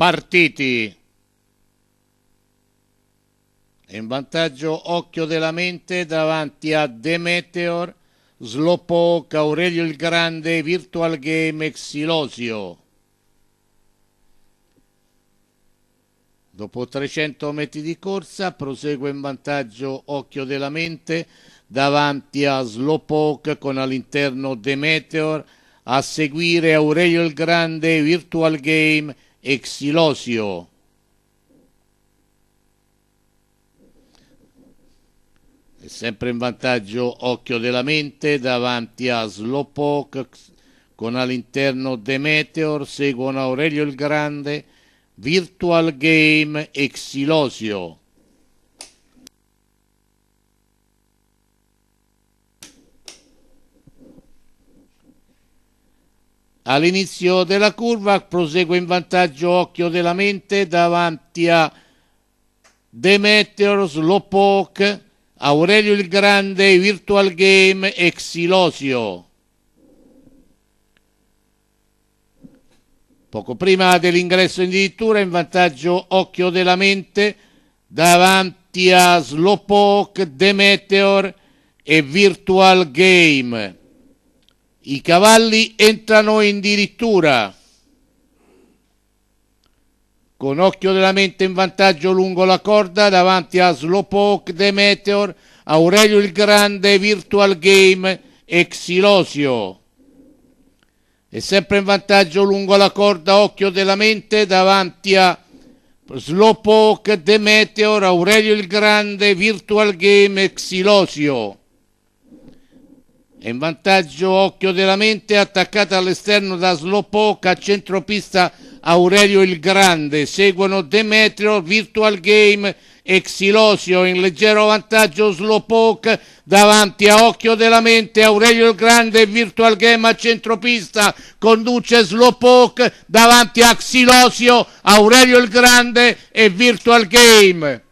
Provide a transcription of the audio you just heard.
partiti. È in vantaggio Occhio della Mente davanti a Demeteor, Slowpoke, Aurelio il Grande, Virtual Game e Xilosio. Dopo 300 metri di corsa prosegue in vantaggio Occhio della Mente davanti a Slowpoke con all'interno Demeteor, a seguire Aurelio il Grande, Virtual Game Exilosio. È sempre in vantaggio Occhio della Mente davanti a Slowpoke con all'interno The Meteor, seguono Aurelio il Grande, Virtual Game Exilosio. All'inizio della curva prosegue in vantaggio Occhio della Mente davanti a The Meteor, Slowpoke, Aurelio il Grande, Virtual Game e Xilosio. Poco prima dell'ingresso in addirittura in vantaggio Occhio della Mente davanti a Slowpoke, The Meteor e Virtual Game. I cavalli entrano in dirittura. Con occhio della mente in vantaggio lungo la corda davanti a Slowpoke, The Meteor, Aurelio il Grande, Virtual Game e Xilosio. E sempre in vantaggio lungo la corda occhio della mente davanti a Slowpoke, The Meteor, Aurelio il Grande, Virtual Game e Xilosio. È in vantaggio Occhio della Mente, attaccata all'esterno da Slopoc a centropista Aurelio il Grande. Seguono Demetrio, Virtual Game e Xilosio in leggero vantaggio Slopoc davanti a Occhio della Mente, Aurelio il Grande, Virtual Game a centropista, conduce Slopoc davanti a Xilosio, Aurelio il Grande e Virtual Game.